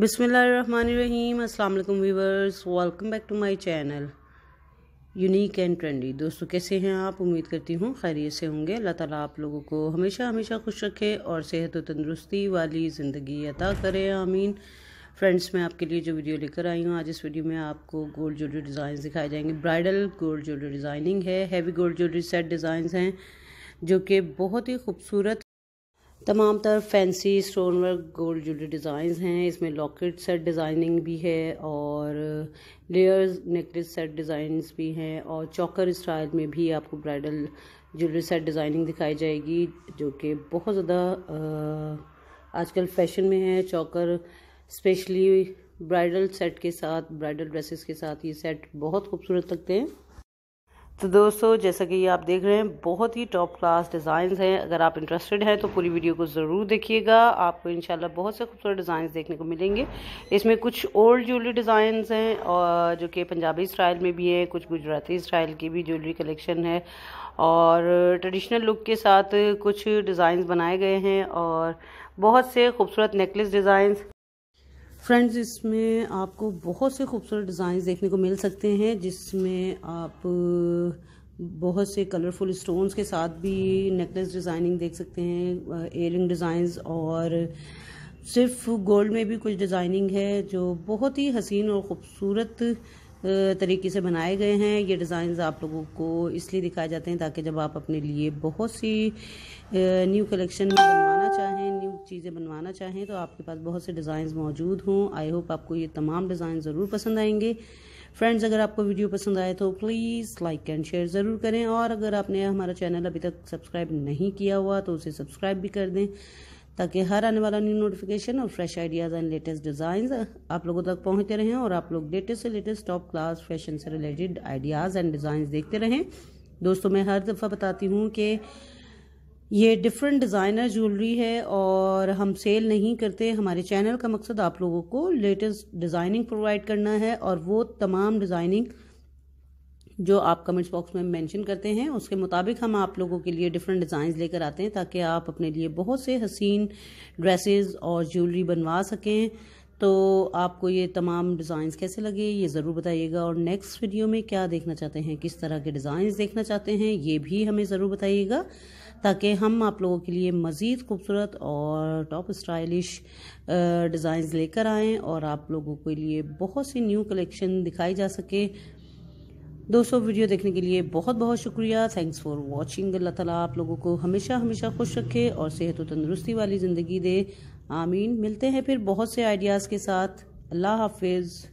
बिसमीम असलम viewers welcome back to my channel unique and trendy दोस्तों कैसे हैं आप उम्मीद करती हूँ खैरियत से होंगे अल्लाह ताला आप लोगों को हमेशा हमेशा खुश रखे और सेहत व तंदरुस्ती वाली ज़िंदगी अदा करें आमीन फ्रेंड्स मैं आपके लिए जो वीडियो लेकर आई हूँ आज इस वीडियो में आपको गोल्ड ज्वेलरी डिज़ाइन दिखाए जाएंगे ब्राइडल गोल्ड ज्वेलरी डिज़ाइनिंग है heavy gold jewellery set design हैं जो कि बहुत ही खूबसूरत तमाम तर fancy stone work gold jewellery design हैं इसमें लॉकेट सेट डिज़ाइनिंग भी है और लेयर्स नेकलेस सेट डिज़ाइंस भी हैं और चौकर स्टाइल में भी आपको ब्राइडल ज्वेलरी सेट डिज़ाइनिंग दिखाई जाएगी जो कि बहुत ज़्यादा आजकल फैशन में है चौकर स्पेशली ब्राइडल सेट के साथ ब्राइडल ड्रेसेस के साथ ये सेट बहुत खूबसूरत लगते हैं तो दोस्तों जैसा कि आप देख रहे हैं बहुत ही टॉप क्लास डिज़ाइंस हैं अगर आप इंटरेस्टेड हैं तो पूरी वीडियो को ज़रूर देखिएगा आपको इन बहुत से खूबसूरत डिज़ाइंस देखने को मिलेंगे इसमें कुछ ओल्ड ज्वेलरी डिज़ाइंस हैं और जो कि पंजाबी स्टाइल में भी हैं कुछ गुजराती स्टाइल की भी ज्वेलरी कलेक्शन है और ट्रेडिशनल लुक के साथ कुछ डिज़ाइंस बनाए गए हैं और बहुत से खूबसूरत नेकलेस डिज़ाइंस फ्रेंड्स इसमें आपको बहुत से खूबसूरत डिज़ाइन देखने को मिल सकते हैं जिसमें आप बहुत से कलरफुल स्टोन्स के साथ भी नेकलेस डिज़ाइनिंग देख सकते हैं एयरिंग डिज़ाइंस और सिर्फ गोल्ड में भी कुछ डिज़ाइनिंग है जो बहुत ही हसीन और ख़ूबसूरत तरीके से बनाए गए हैं ये डिज़ाइन आप लोगों को इसलिए दिखाए जाते हैं ताकि जब आप अपने लिए बहुत सी न्यू कलेक्शन बनवाना चाहें न्यू चीज़ें बनवाना चाहें तो आपके पास बहुत से डिज़ाइन मौजूद हों आई होप आपको ये तमाम डिज़ाइन ज़रूर पसंद आएंगे फ्रेंड्स अगर आपको वीडियो पसंद आए तो प्लीज़ लाइक एंड शेयर ज़रूर करें और अगर आपने हमारा चैनल अभी तक सब्सक्राइब नहीं किया हुआ तो उसे सब्सक्राइब भी कर दें ताकि हर आने वाला न्यू नोटिफिकेशन और fresh ideas and latest design आप लोगों तक पहुँचते रहें और आप लोग लेटेस्ट से लेटेस्ट टॉप क्लास फैशन से रिलेटेड आइडियाज़ एंड डिज़ाइन देखते रहें दोस्तों मैं हर दफ़ा बताती हूँ कि ये डिफरेंट डिज़ाइनर ज्वेलरी है और हम सेल नहीं करते हमारे चैनल का मकसद आप लोगों को लेटेस्ट डिज़ाइनिंग प्रोवाइड करना है और वो तमाम डिज़ाइनिंग जो आप कमेंट्स बॉक्स में मेंशन करते हैं उसके मुताबिक हम आप लोगों के लिए डिफरेंट डिजाइन लेकर आते हैं ताकि आप अपने लिए बहुत से हसीन ड्रेसेस और ज्वेलरी बनवा सकें तो आपको ये तमाम डिज़ाइंस कैसे लगे ये ज़रूर बताइएगा और नेक्स्ट वीडियो में क्या देखना चाहते हैं किस तरह के डिज़ाइंस देखना चाहते हैं ये भी हमें ज़रूर बताइएगा ताकि हम आप लोगों के लिए मज़ीद खूबसूरत और टॉप स्टाइलिश डिज़ाइंस लेकर आएँ और आप लोगों के लिए बहुत सी न्यू कलेक्शन दिखाई जा सके दोस्तों वीडियो देखने के लिए बहुत बहुत शुक्रिया थैंक्स फॉर वॉचिंग अल्लाह ताला आप लोगों को हमेशा हमेशा खुश रखे और सेहत व तंदरुस्ती वाली ज़िंदगी दे आमीन मिलते हैं फिर बहुत से आइडियाज़ के साथ अल्लाह हाफिज़